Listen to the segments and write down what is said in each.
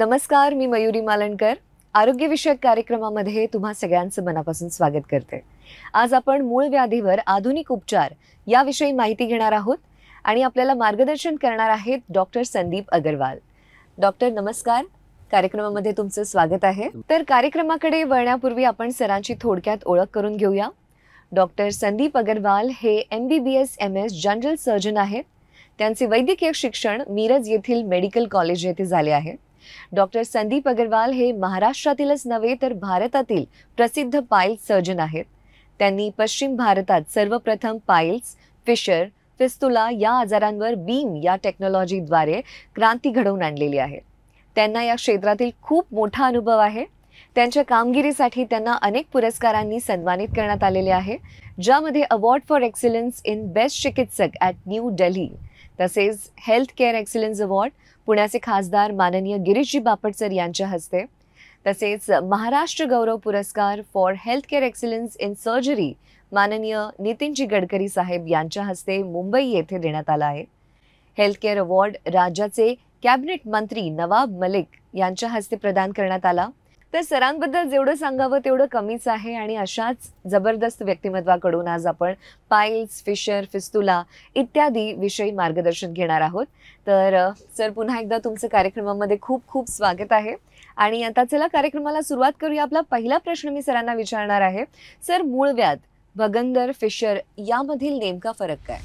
नमस्कार मी मयुरी मालणकर आरोग्यविषयक कार्यक्रमामध्ये तुम्हा सगळ्यांचं मनापासून स्वागत करते आज आपण मूळ व्याधीवर आधुनिक उपचार याविषयी माहिती घेणार आहोत आणि आपल्याला मार्गदर्शन करणार आहेत डॉक्टर संदीप अगरवाल डॉक्टर नमस्कार कार्यक्रमामध्ये तुमचं स्वागत आहे तर कार्यक्रमाकडे वळण्यापूर्वी आपण सरांची थोडक्यात ओळख करून घेऊया डॉक्टर संदीप अगरवाल हे M B B S M S general surgeon आहेत त्यांचे वैद्यकीय शिक्षण मिरज येथील मेडिकल कॉलेज येथे झाले आहे डॉक्टर संदीप अग्रवाल हे महाराष्ट्रातीलच नव्हे तर भारतातील प्रसिद्ध पायल्स सर्जन आहेत त्यांनी पश्चिम भारतात सर्वप्रथम पायल्स फिशर फिस्तुला या आजारांवर बीम या टेक्नॉलॉजीद्वारे क्रांती घडवून आणलेली आहे त्यांना या क्षेत्रातील खूप मोठा अनुभव आहे त्यांच्या कामगिरीसाठी त्यांना अनेक पुरस्कारांनी सन्मानित करण्यात आलेले आहे ज्यामध्ये award for excellence in best चिकित्सक ॲट न्यू डेल्ही तसेच हेल्थ केअर एक्सिलन्स अवॉर्ड पुण्याचे खासदार माननीय गिरीशजी बापटसर यांच्या हस्ते तसेच महाराष्ट्र गौरव पुरस्कार for health care excellence in surgery माननीय नितीनजी गडकरी साहेब यांच्या हस्ते मुंबई येथे देण्यात आला आहे हेल्थ केअर अवॉर्ड राज्याचे कॅबिनेट मंत्री नवाब मलिक यांच्या हस्ते प्रदान करण्यात आला तर सरांबद्दल जेवढं सांगावं तेवढं कमीच आहे आणि अशाच जबरदस्त व्यक्तिमत्वाकडून आज आपण पाईल्स फिशर फिस्तुला इत्यादी विषयी मार्गदर्शन घेणार आहोत तर सर पुन्हा एकदा तुमचं कार्यक्रमामध्ये खूप खूप स्वागत आहे आणि आता चला कार्यक्रमाला सुरुवात करूया आपला पहिला प्रश्न मी सरांना विचारणार आहे सर मूळ व्याध भगंदर फिशर यामधील नेमका फरक काय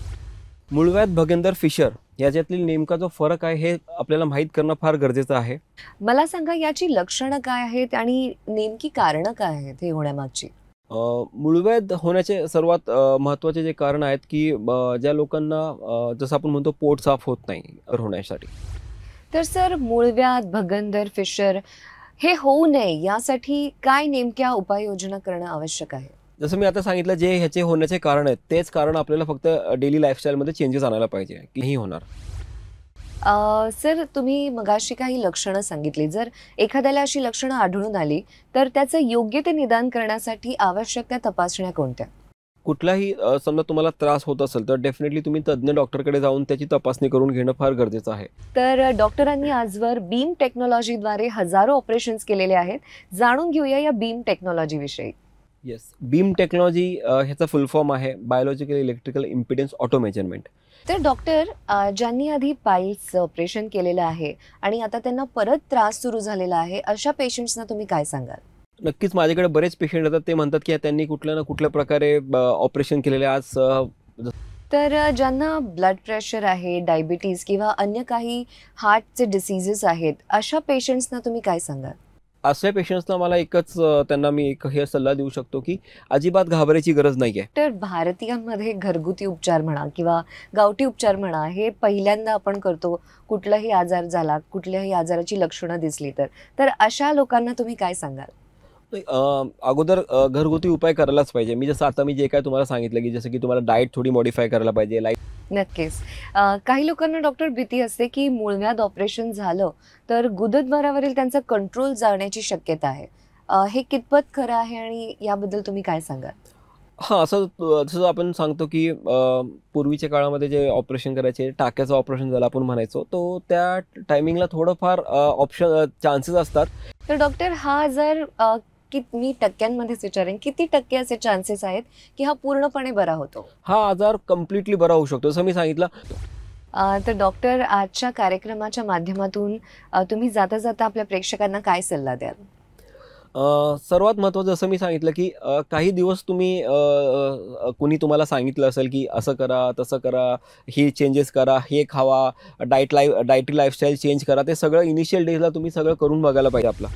मुळव्यात भगेंदर फिशर याच्यातील नेमका जो फरक आहे हे आपल्याला माहीत करणं फार गरजेचं आहे मला सांगा याची लक्षणं काय आहेत आणि नेमकी कारणं काय आहेत हे होण्यामागची मूळव्याध होण्याचे सर्वात महत्त्वाचे जे कारण आहेत की ज्या लोकांना जसं आपण म्हणतो पोट साफ होत नाही होण्यासाठी तर सर मूळव्याध भगंदर फिशर हे होऊ नये यासाठी काय नेमक्या उपाययोजना करणं आवश्यक आहे जसं मी आता सांगितलं जे ह्याचे होण्याचे कारण आहेत तेच कारण आपल्याला फक्त डेली लाईफस्टाईलमध्ये चेंजेस आणायला पाहिजे होणार सर तुम्ही मगाशी काही लक्षणं सांगितली जर एखाद्याला अशी लक्षणं आढळून आली तर त्याचं योग्य ते निदान करण्यासाठी आवश्यक त्या तपासण्या कोणत्या कुठलाही समजा तुम्हाला त्रास होत असेल तर डेफिनेटली तुम्ही तज्ज्ञ डॉक्टरकडे जाऊन त्याची तपासणी करून घेणं फार गरजेचं आहे तर डॉक्टरांनी आजवर बीम टेक्नॉलॉजीद्वारे हजारो ऑपरेशन्स केलेले आहेत जाणून घेऊया या बीम टेक्नॉलॉजीविषयी येस बीम टेक्नॉलॉजी ह्याचा फुल फॉर्म आहे biological electrical impedance auto measurement तर डॉक्टर uh, ज्यांनी आधी पाईल्स ऑपरेशन केलेलं आहे आणि आता त्यांना परत त्रास सुरू झालेला आहे अशा पेशंट्सना तुम्ही काय सांगाल नक्कीच माझ्याकडे बरेच पेशंट येतात ते म्हणतात की त्यांनी कुठल्या ना कुठल्या प्रकारे ऑपरेशन uh, केलेले आज uh, तर ज्यांना ब्लड प्रेशर आहे डायबिटीज किंवा अन्य काही हार्टचे डिसीजेस आहेत अशा पेशंट्सना तुम्ही काय सांगाल असे पेशंट्सला मला एकच त्यांना मी एक हे सल्ला देऊ शकतो की अजिबात घाबरायची गरज नाही आहे तर भारतीयांमध्ये घरगुती उपचार म्हणा किंवा गावठी उपचार म्हणा हे पहिल्यांदा आपण करतो कुठलाही आजार झाला कुठल्याही आजाराची लक्षणं दिसली तर तर अशा लोकांना तुम्ही काय सांगाल अगोदर घरगुती उपाय करायलाच पाहिजे मी जसं आता मी जे काय तुम्हाला सांगितलं की जसं की तुम्हाला डाएट थोडी मॉडीफाय करायला पाहिजे लाईफ नक्कीच काही लोकांना डॉक्टर भीती असते की मुळव्यात ऑपरेशन झालं तर गुदद्वारावरील त्यांचा कंट्रोल जाण्याची शक्यता आहे हे कितपत खरं आहे आणि याबद्दल तुम्ही काय सांगाल हां असं जसं आपण सांगतो की पूर्वीच्या काळामध्ये जे ऑपरेशन करायचे टाक्याचं ऑपरेशन झालं आपण म्हणायचो तो त्या टायमिंगला थोडंफार ऑप्शन चान्सेस असतात तर डॉक्टर हा जर की मी टक्क्यांमध्येच विचारेन किती टक्के असे चान्सेस आहेत की हा पूर्णपणे बरा होतो हा आजार कम्प्लिटली बरा होऊ शकतो असं मी सांगितलं तर डॉक्टर आजच्या कार्यक्रमाच्या माध्यमातून तुम्ही जाता जाता आपल्या प्रेक्षकांना काय सल्ला द्याल सर्वात महत्त्वाचं जसं मी सांगितलं की काही दिवस तुम्ही कुणी तुम्हाला सांगितलं असेल की असं करा तसं करा हे चेंजेस करा हे खावा डायट लाईफ डायटी लाईफस्टाईल चेंज करा ते सगळं इनिशियल डेजला तुम्ही सगळं करून बघायला पाहिजे आपला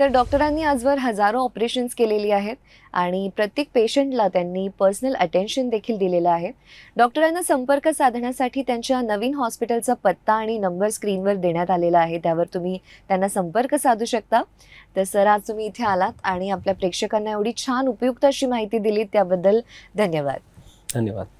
तर डॉक्टरांनी आजवर हजारो ऑपरेशन्स केलेली आहेत आणि प्रत्येक पेशंटला त्यांनी पर्सनल अटेन्शन देखील दिलेलं आहे डॉक्टरांना संपर्क साधण्यासाठी त्यांच्या नवीन हॉस्पिटलचा पत्ता आणि नंबर स्क्रीनवर देण्यात आलेला आहे त्यावर तुम्ही त्यांना संपर्क साधू शकता तर सर आज तुम्ही इथे आलात आणि आपल्या प्रेक्षकांना एवढी छान उपयुक्त अशी माहिती दिली त्याबद्दल धन्यवाद धन्यवाद